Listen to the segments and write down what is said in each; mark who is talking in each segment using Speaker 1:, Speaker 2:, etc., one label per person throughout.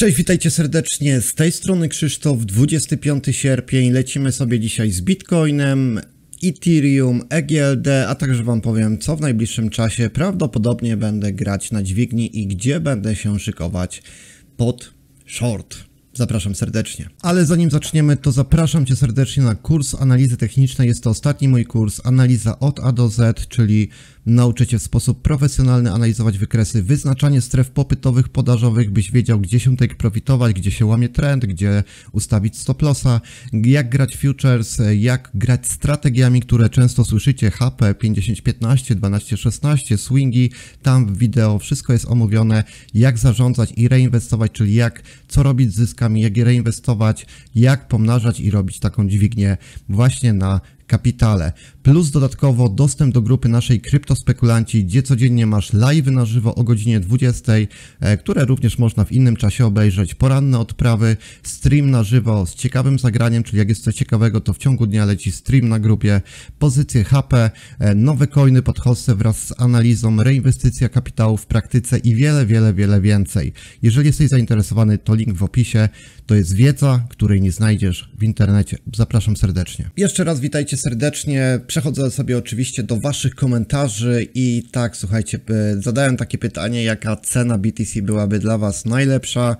Speaker 1: Cześć, witajcie serdecznie. Z tej strony Krzysztof, 25 sierpień. Lecimy sobie dzisiaj z Bitcoinem, Ethereum, EGLD, a także Wam powiem, co w najbliższym czasie prawdopodobnie będę grać na dźwigni i gdzie będę się szykować pod short. Zapraszam serdecznie. Ale zanim zaczniemy, to zapraszam Cię serdecznie na kurs analizy technicznej. Jest to ostatni mój kurs, analiza od A do Z, czyli Nauczę w sposób profesjonalny analizować wykresy, wyznaczanie stref popytowych, podażowych, byś wiedział, gdzie się take profitować, gdzie się łamie trend, gdzie ustawić stop lossa, jak grać futures, jak grać strategiami, które często słyszycie, HP 5015, 1216, swingi, tam w wideo wszystko jest omówione, jak zarządzać i reinwestować, czyli jak, co robić z zyskami, jak je reinwestować, jak pomnażać i robić taką dźwignię właśnie na kapitale. Plus dodatkowo dostęp do grupy naszej Kryptospekulanci, gdzie codziennie masz live na żywo o godzinie 20, e, które również można w innym czasie obejrzeć. Poranne odprawy, stream na żywo z ciekawym zagraniem, czyli jak jest coś ciekawego, to w ciągu dnia leci stream na grupie, pozycje HP, e, nowe coiny pod hostem wraz z analizą, reinwestycja kapitału w praktyce i wiele, wiele, wiele więcej. Jeżeli jesteś zainteresowany, to link w opisie. To jest wiedza, której nie znajdziesz w internecie. Zapraszam serdecznie. Jeszcze raz witajcie serdecznie. Przechodzę sobie oczywiście do Waszych komentarzy i tak, słuchajcie, e, zadałem takie pytanie, jaka cena BTC byłaby dla Was najlepsza.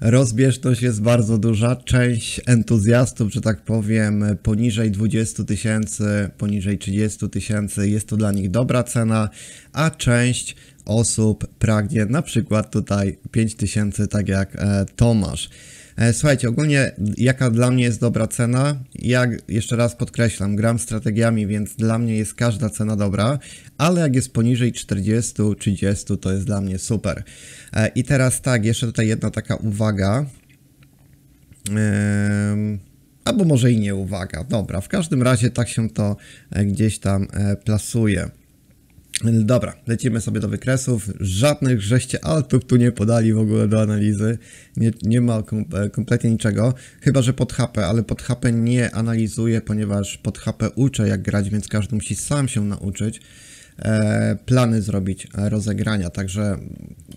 Speaker 1: Rozbieżność jest bardzo duża. Część entuzjastów, że tak powiem, poniżej 20 tysięcy, poniżej 30 tysięcy jest to dla nich dobra cena, a część osób pragnie na przykład tutaj 5 tysięcy, tak jak e, Tomasz. E, słuchajcie, ogólnie jaka dla mnie jest dobra cena? Ja jeszcze raz podkreślam, gram strategiami, więc dla mnie jest każda cena dobra, ale jak jest poniżej 40, 30 to jest dla mnie super. E, I teraz tak, jeszcze tutaj jedna taka uwaga. albo może i nie uwaga. Dobra, w każdym razie tak się to e, gdzieś tam plasuje. Dobra, lecimy sobie do wykresów. Żadnych żeście altów tu nie podali w ogóle do analizy. Nie, nie ma e, kompletnie niczego. Chyba, że pod HP, ale pod HP nie analizuję, ponieważ pod HP uczę jak grać, więc każdy musi sam się nauczyć e, plany zrobić, e, rozegrania. Także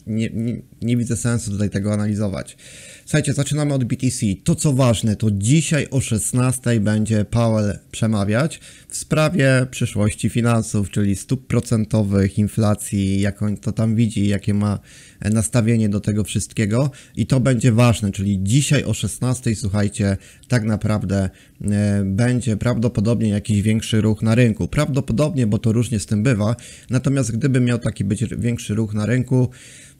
Speaker 1: nie, nie nie widzę sensu tutaj tego analizować. Słuchajcie, zaczynamy od BTC. To co ważne, to dzisiaj o 16 będzie Powell przemawiać w sprawie przyszłości finansów, czyli stóp procentowych, inflacji, jak on to tam widzi, jakie ma e, nastawienie do tego wszystkiego. I to będzie ważne, czyli dzisiaj o 16, słuchajcie, tak naprawdę e, będzie prawdopodobnie jakiś większy ruch na rynku. Prawdopodobnie, bo to różnie z tym bywa. Natomiast gdyby miał taki być większy ruch na rynku,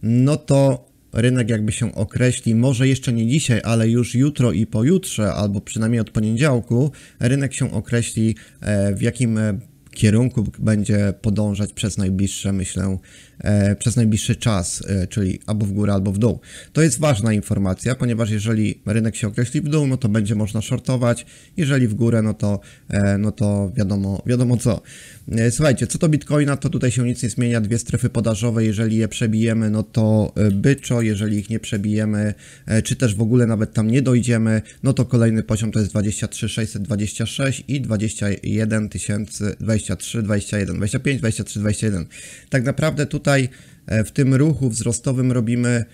Speaker 1: no to Rynek jakby się określi, może jeszcze nie dzisiaj, ale już jutro i pojutrze, albo przynajmniej od poniedziałku, rynek się określi e, w jakim e, kierunku będzie podążać przez najbliższe, myślę, E, przez najbliższy czas, e, czyli albo w górę, albo w dół. To jest ważna informacja, ponieważ jeżeli rynek się określi w dół, no to będzie można shortować, jeżeli w górę, no to, e, no to wiadomo, wiadomo co. Słuchajcie, co do Bitcoina, to tutaj się nic nie zmienia, dwie strefy podażowe, jeżeli je przebijemy, no to byczo, jeżeli ich nie przebijemy, czy też w ogóle nawet tam nie dojdziemy, no to kolejny poziom to jest 23 i 21 023, 21, 25, 23, 21. Tak naprawdę tutaj tutaj e, w tym ruchu wzrostowym robimy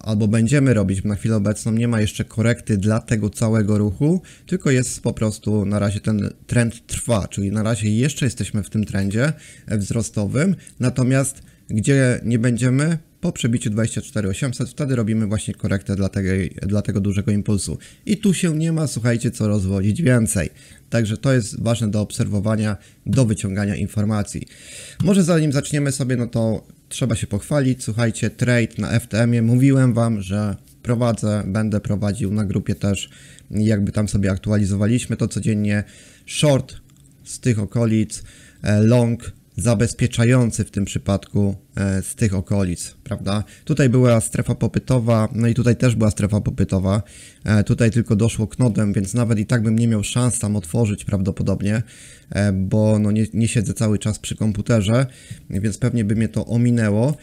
Speaker 1: albo będziemy robić, na chwilę obecną nie ma jeszcze korekty dla tego całego ruchu, tylko jest po prostu na razie ten trend trwa, czyli na razie jeszcze jesteśmy w tym trendzie e, wzrostowym, natomiast gdzie nie będziemy, po przebiciu 24800, wtedy robimy właśnie korektę dla, tej, dla tego dużego impulsu. I tu się nie ma, słuchajcie, co rozwodzić więcej. Także to jest ważne do obserwowania, do wyciągania informacji. Może zanim zaczniemy sobie, no to trzeba się pochwalić. Słuchajcie, trade na FTM-ie, mówiłem Wam, że prowadzę, będę prowadził na grupie też, jakby tam sobie aktualizowaliśmy to codziennie. Short z tych okolic, e, long zabezpieczający w tym przypadku e, z tych okolic, prawda? Tutaj była strefa popytowa, no i tutaj też była strefa popytowa. E, tutaj tylko doszło knodem, więc nawet i tak bym nie miał szans tam otworzyć prawdopodobnie, e, bo no nie, nie siedzę cały czas przy komputerze, więc pewnie by mnie to ominęło.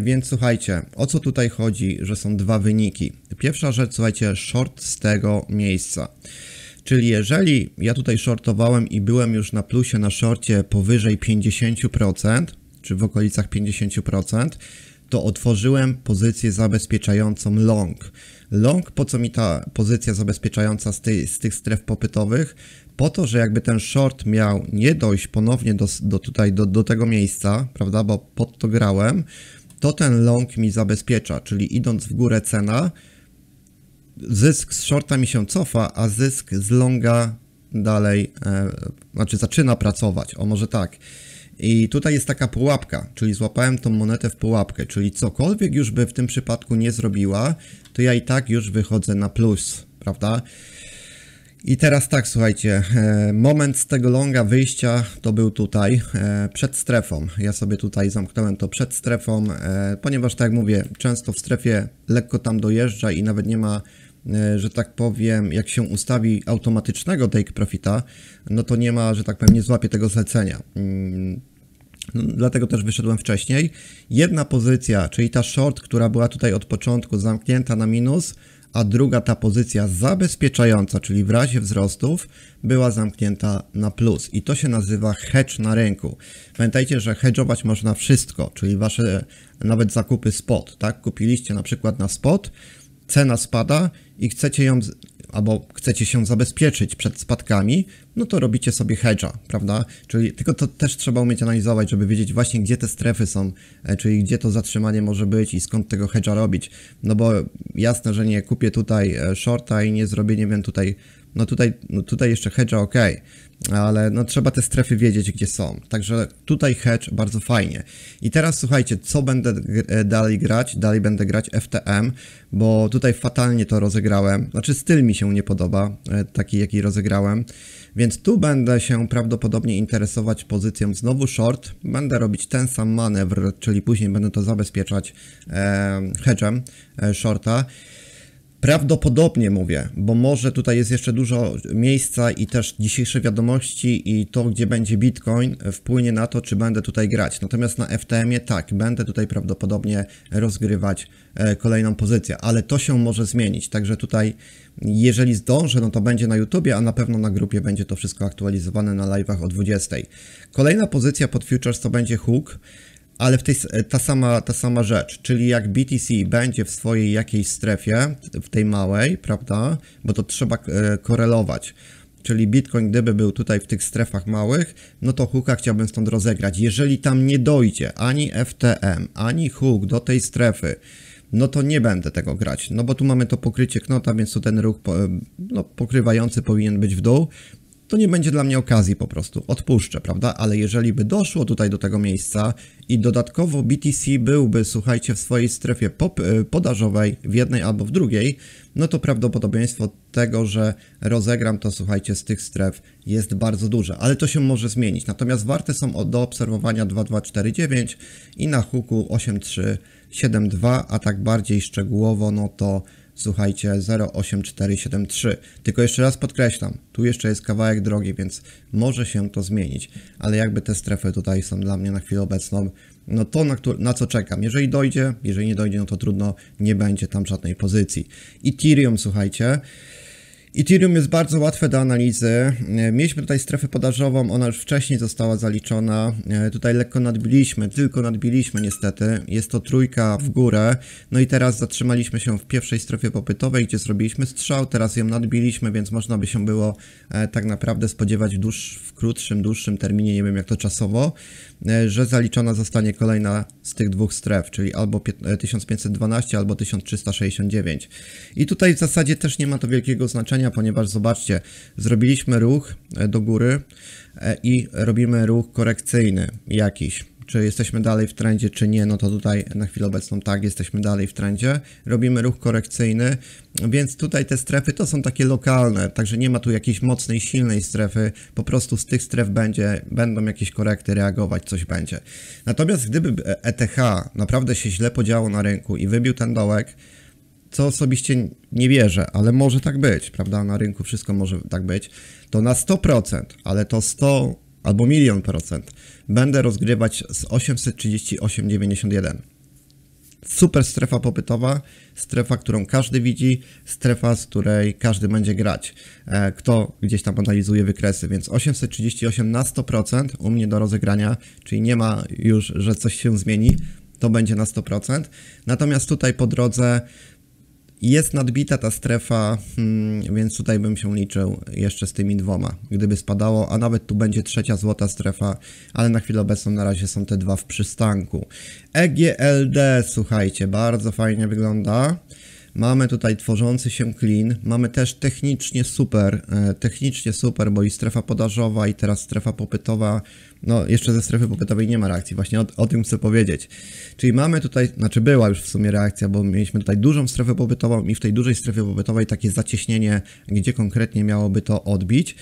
Speaker 1: Więc słuchajcie, o co tutaj chodzi, że są dwa wyniki. Pierwsza rzecz, słuchajcie, short z tego miejsca. Czyli jeżeli ja tutaj shortowałem i byłem już na plusie na shorcie powyżej 50%, czy w okolicach 50%, to otworzyłem pozycję zabezpieczającą long. Long, po co mi ta pozycja zabezpieczająca z, tej, z tych stref popytowych? Po to, że jakby ten short miał nie dojść ponownie do, do tutaj, do, do tego miejsca, prawda, bo pod to grałem, to ten long mi zabezpiecza, czyli idąc w górę cena, zysk z shorta mi się cofa, a zysk z longa dalej, e, znaczy zaczyna pracować, o może tak. I tutaj jest taka pułapka, czyli złapałem tą monetę w pułapkę, czyli cokolwiek już by w tym przypadku nie zrobiła, to ja i tak już wychodzę na plus, prawda? I teraz tak, słuchajcie, e, moment z tego longa wyjścia to był tutaj, e, przed strefą. Ja sobie tutaj zamknąłem to przed strefą, e, ponieważ tak jak mówię, często w strefie lekko tam dojeżdża i nawet nie ma E, że tak powiem, jak się ustawi automatycznego take profita, no to nie ma, że tak powiem, nie złapie tego zlecenia. Mm, no, dlatego też wyszedłem wcześniej. Jedna pozycja, czyli ta short, która była tutaj od początku zamknięta na minus, a druga ta pozycja zabezpieczająca, czyli w razie wzrostów, była zamknięta na plus. I to się nazywa hedge na rynku. Pamiętajcie, że hedgeować można wszystko, czyli wasze nawet zakupy spot, tak? Kupiliście na przykład na spot, cena spada i chcecie ją, albo chcecie się zabezpieczyć przed spadkami, no to robicie sobie hedge'a, prawda? Czyli tylko to też trzeba umieć analizować, żeby wiedzieć właśnie gdzie te strefy są, e, czyli gdzie to zatrzymanie może być i skąd tego hedge'a robić. No bo jasne, że nie kupię tutaj e, shorta i nie zrobię, nie wiem, tutaj no tutaj, no tutaj jeszcze hedge ok, ale no trzeba te strefy wiedzieć, gdzie są. Także tutaj hedge bardzo fajnie. I teraz słuchajcie, co będę e, dalej grać? Dalej będę grać FTM, bo tutaj fatalnie to rozegrałem. Znaczy styl mi się nie podoba, e, taki jaki rozegrałem. Więc tu będę się prawdopodobnie interesować pozycją znowu short. Będę robić ten sam manewr, czyli później będę to zabezpieczać e, e, shorta. Prawdopodobnie mówię, bo może tutaj jest jeszcze dużo miejsca i też dzisiejsze wiadomości i to, gdzie będzie Bitcoin, wpłynie na to, czy będę tutaj grać. Natomiast na FTM-ie tak, będę tutaj prawdopodobnie rozgrywać e, kolejną pozycję, ale to się może zmienić. Także tutaj, jeżeli zdążę, no to będzie na YouTubie, a na pewno na grupie będzie to wszystko aktualizowane na live'ach o 20. Kolejna pozycja pod futures to będzie hook ale w tej, ta, sama, ta sama rzecz, czyli jak BTC będzie w swojej jakiejś strefie, w tej małej, prawda, bo to trzeba e, korelować, czyli Bitcoin gdyby był tutaj w tych strefach małych, no to hooka chciałbym stąd rozegrać. Jeżeli tam nie dojdzie ani FTM, ani hook do tej strefy, no to nie będę tego grać, no bo tu mamy to pokrycie knota, więc tu ten ruch e, no, pokrywający powinien być w dół, to nie będzie dla mnie okazji po prostu, odpuszczę, prawda? Ale jeżeli by doszło tutaj do tego miejsca i dodatkowo BTC byłby, słuchajcie, w swojej strefie y, podażowej w jednej albo w drugiej, no to prawdopodobieństwo tego, że rozegram to, słuchajcie, z tych stref jest bardzo duże, ale to się może zmienić. Natomiast warte są do obserwowania 2249 i na huku 8372, a tak bardziej szczegółowo, no to słuchajcie 08473. Tylko jeszcze raz podkreślam, tu jeszcze jest kawałek drogi, więc może się to zmienić, ale jakby te strefy tutaj są dla mnie na chwilę obecną, no to na, na co czekam. Jeżeli dojdzie, jeżeli nie dojdzie, no to trudno, nie będzie tam żadnej pozycji. Ethereum, słuchajcie, Ethereum jest bardzo łatwe do analizy. E, mieliśmy tutaj strefę podażową, ona już wcześniej została zaliczona. E, tutaj lekko nadbiliśmy, tylko nadbiliśmy niestety. Jest to trójka w górę. No i teraz zatrzymaliśmy się w pierwszej strefie popytowej, gdzie zrobiliśmy strzał. Teraz ją nadbiliśmy, więc można by się było e, tak naprawdę spodziewać w, dłuż, w krótszym, dłuższym terminie, nie wiem jak to czasowo, że zaliczona zostanie kolejna z tych dwóch stref, czyli albo 1512, albo 1369. I tutaj w zasadzie też nie ma to wielkiego znaczenia ponieważ zobaczcie, zrobiliśmy ruch e, do góry e, i robimy ruch korekcyjny jakiś. Czy jesteśmy dalej w trendzie, czy nie, no to tutaj na chwilę obecną tak, jesteśmy dalej w trendzie. Robimy ruch korekcyjny, więc tutaj te strefy to są takie lokalne, także nie ma tu jakiejś mocnej, silnej strefy, po prostu z tych stref będzie, będą jakieś korekty, reagować, coś będzie. Natomiast gdyby ETH e naprawdę się źle podziało na rynku i wybił ten dołek, co osobiście nie wierzę, ale może tak być, prawda? Na rynku wszystko może tak być. To na 100%, ale to 100 albo milion procent będę rozgrywać z 838,91. Super strefa popytowa, strefa, którą każdy widzi, strefa, z której każdy będzie grać, e, kto gdzieś tam analizuje wykresy, więc 838 na 100% u mnie do rozegrania, czyli nie ma już, że coś się zmieni, to będzie na 100%. Natomiast tutaj po drodze jest nadbita ta strefa, hmm, więc tutaj bym się liczył jeszcze z tymi dwoma, gdyby spadało, a nawet tu będzie trzecia złota strefa, ale na chwilę obecną na razie są te dwa w przystanku. EGLD, słuchajcie, bardzo fajnie wygląda. Mamy tutaj tworzący się clean, mamy też technicznie super, e, technicznie super, bo i strefa podażowa i teraz strefa popytowa, no jeszcze ze strefy popytowej nie ma reakcji, właśnie o, o tym chcę powiedzieć. Czyli mamy tutaj, znaczy była już w sumie reakcja, bo mieliśmy tutaj dużą strefę popytową i w tej dużej strefie popytowej takie zacieśnienie, gdzie konkretnie miałoby to odbić.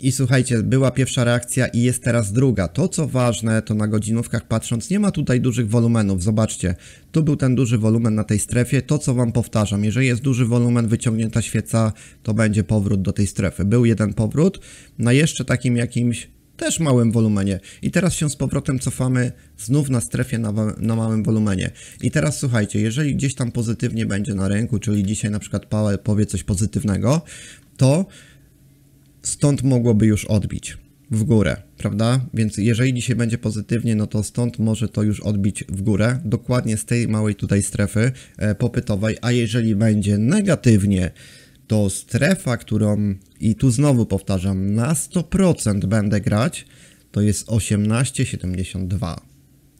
Speaker 1: I słuchajcie, była pierwsza reakcja i jest teraz druga. To co ważne, to na godzinówkach patrząc, nie ma tutaj dużych wolumenów. Zobaczcie, tu był ten duży wolumen na tej strefie. To co Wam powtarzam, jeżeli jest duży wolumen, wyciągnięta świeca, to będzie powrót do tej strefy. Był jeden powrót na jeszcze takim jakimś też małym wolumenie. I teraz się z powrotem cofamy znów na strefie na, na, małym wolumenie. I teraz słuchajcie, jeżeli gdzieś tam pozytywnie będzie na rynku, czyli dzisiaj na przykład Powell powie coś pozytywnego, to stąd mogłoby już odbić w górę, prawda? Więc jeżeli dzisiaj będzie pozytywnie, no to stąd może to już odbić w górę, dokładnie z tej małej tutaj strefy e, popytowej, a jeżeli będzie negatywnie, to strefa, którą i tu znowu powtarzam, na 100% będę grać, to jest 18,72.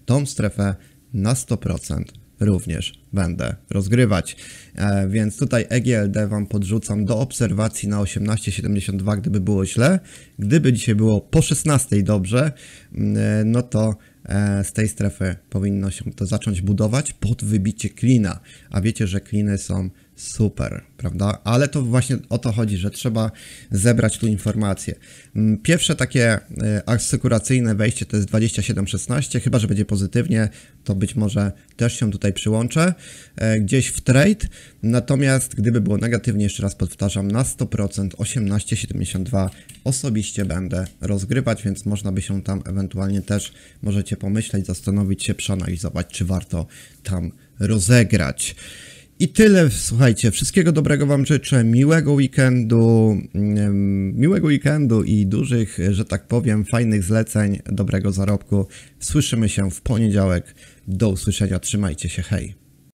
Speaker 1: Tą strefę na 100% również będę rozgrywać. E, więc tutaj EGLD Wam podrzucam do obserwacji na 18.72, gdyby było źle. Gdyby dzisiaj było po 16 dobrze, mm, e, no to e, z tej strefy powinno się to zacząć budować pod wybicie klina. A wiecie, że kliny są super, prawda? Ale to właśnie o to chodzi, że trzeba zebrać tu informacje. Mm, pierwsze takie e, asekuracyjne wejście to jest 2716, chyba że będzie pozytywnie, to być może też się tutaj przyłączę e, gdzieś w trade. Natomiast gdyby było negatywnie, jeszcze raz powtarzam, na 100% 1872 osobiście będę rozgrywać, więc można by się tam ewentualnie też możecie pomyśleć, zastanowić się, przeanalizować, czy warto tam rozegrać. I tyle, słuchajcie. Wszystkiego dobrego Wam życzę, miłego weekendu, miłego weekendu i dużych, że tak powiem, fajnych zleceń, dobrego zarobku. Słyszymy się w poniedziałek. Do usłyszenia, trzymajcie się, hej.